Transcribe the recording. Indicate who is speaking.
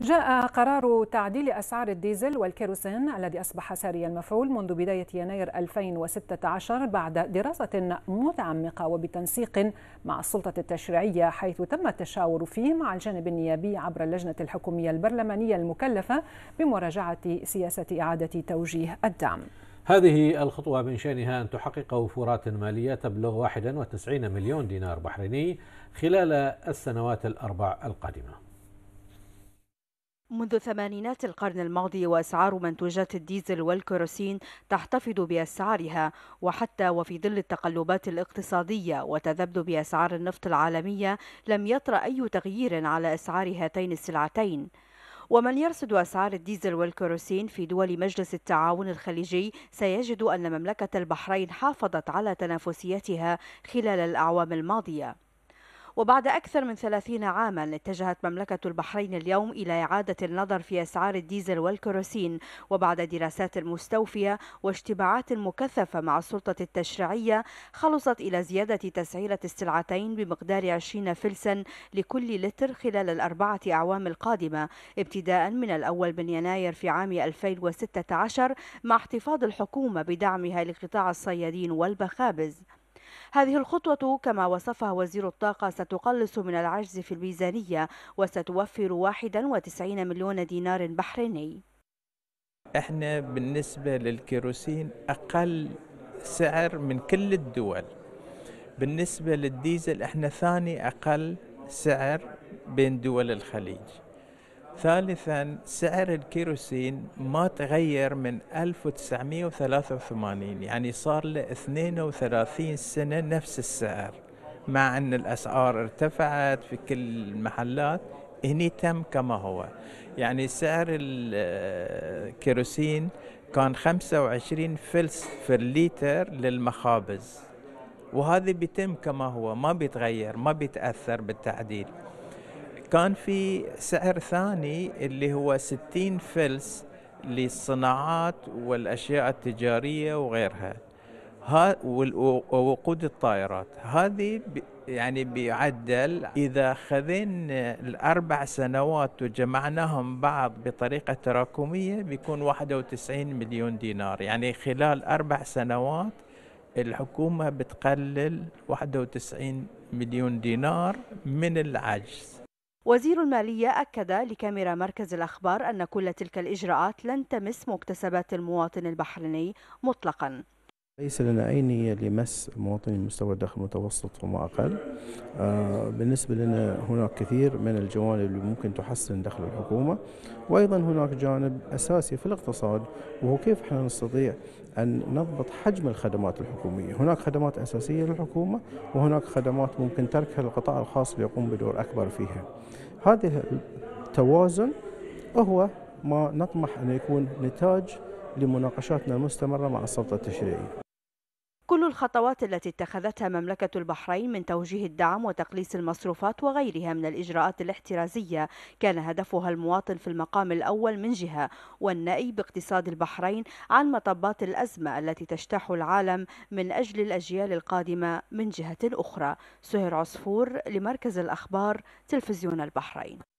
Speaker 1: جاء قرار تعديل أسعار الديزل والكيروسين الذي أصبح ساري المفعول منذ بداية يناير 2016 بعد دراسة متعمقة وبتنسيق مع السلطة التشريعية حيث تم التشاور فيه مع الجانب النيابي عبر اللجنة الحكومية البرلمانية المكلفة بمراجعة سياسة إعادة توجيه الدعم هذه الخطوة من شأنها أن تحقق وفورات مالية تبلغ 91 مليون دينار بحريني خلال السنوات الأربع القادمة
Speaker 2: منذ ثمانينات القرن الماضي وأسعار منتوجات الديزل والكيروسين تحتفظ بأسعارها وحتى وفي ظل التقلبات الاقتصادية وتذبذب أسعار النفط العالمية لم يطرأ أي تغيير على أسعار هاتين السلعتين ومن يرصد أسعار الديزل والكيروسين في دول مجلس التعاون الخليجي سيجد أن مملكة البحرين حافظت على تنافسيتها خلال الأعوام الماضية وبعد أكثر من 30 عاما اتجهت مملكة البحرين اليوم إلى إعادة النظر في أسعار الديزل والكروسين وبعد دراسات مستوفية واجتماعات مكثفة مع السلطة التشريعية خلصت إلى زيادة تسعيرة السلعتين بمقدار 20 فلسا لكل لتر خلال الأربعة أعوام القادمة ابتداء من الأول من يناير في عام 2016 مع احتفاظ الحكومة بدعمها لقطاع الصيادين والبخابز هذه الخطوة كما وصفها وزير الطاقة ستقلص من العجز في الميزانية وستوفر 91 مليون دينار بحريني
Speaker 3: احنا بالنسبة للكيروسين أقل سعر من كل الدول بالنسبة للديزل احنا ثاني أقل سعر بين دول الخليج ثالثا سعر الكيروسين ما تغير من 1983 يعني صار له 32 سنة نفس السعر مع أن الأسعار ارتفعت في كل المحلات هني تم كما هو يعني سعر الكيروسين آه، كان 25 فلس في الليتر للمخابز وهذا بيتم كما هو ما بيتغير ما بيتأثر بالتعديل كان في سعر ثاني اللي هو 60 فلس للصناعات والاشياء التجاريه وغيرها ها ووقود الطائرات هذه يعني بيعدل اذا خذينا الاربع سنوات وجمعناهم بعض بطريقه تراكميه بيكون 91 مليون دينار يعني خلال اربع سنوات الحكومه بتقلل 91 مليون دينار من العجز
Speaker 2: وزير المالية أكد لكاميرا مركز الأخبار أن كل تلك الإجراءات لن تمس مكتسبات المواطن البحريني مطلقا
Speaker 1: ليس لنا أي نية لمس مواطني مستوى الدخل المتوسط وما أقل آه، بالنسبة لنا هناك كثير من الجوانب اللي ممكن تحسن دخل الحكومة وأيضا هناك جانب أساسي في الاقتصاد وهو كيف احنا نستطيع أن نضبط حجم الخدمات الحكومية هناك خدمات أساسية للحكومة وهناك خدمات ممكن تركها للقطاع الخاص ليقوم بدور أكبر فيها هذا التوازن هو ما نطمح أن يكون نتاج لمناقشاتنا المستمرة مع السلطة التشريعية
Speaker 2: كل الخطوات التي اتخذتها مملكة البحرين من توجيه الدعم وتقليص المصروفات وغيرها من الإجراءات الاحترازية كان هدفها المواطن في المقام الأول من جهة والنأي باقتصاد البحرين عن مطبات الأزمة التي تجتاح العالم من أجل الأجيال القادمة من جهة أخرى سهر عصفور لمركز الأخبار تلفزيون البحرين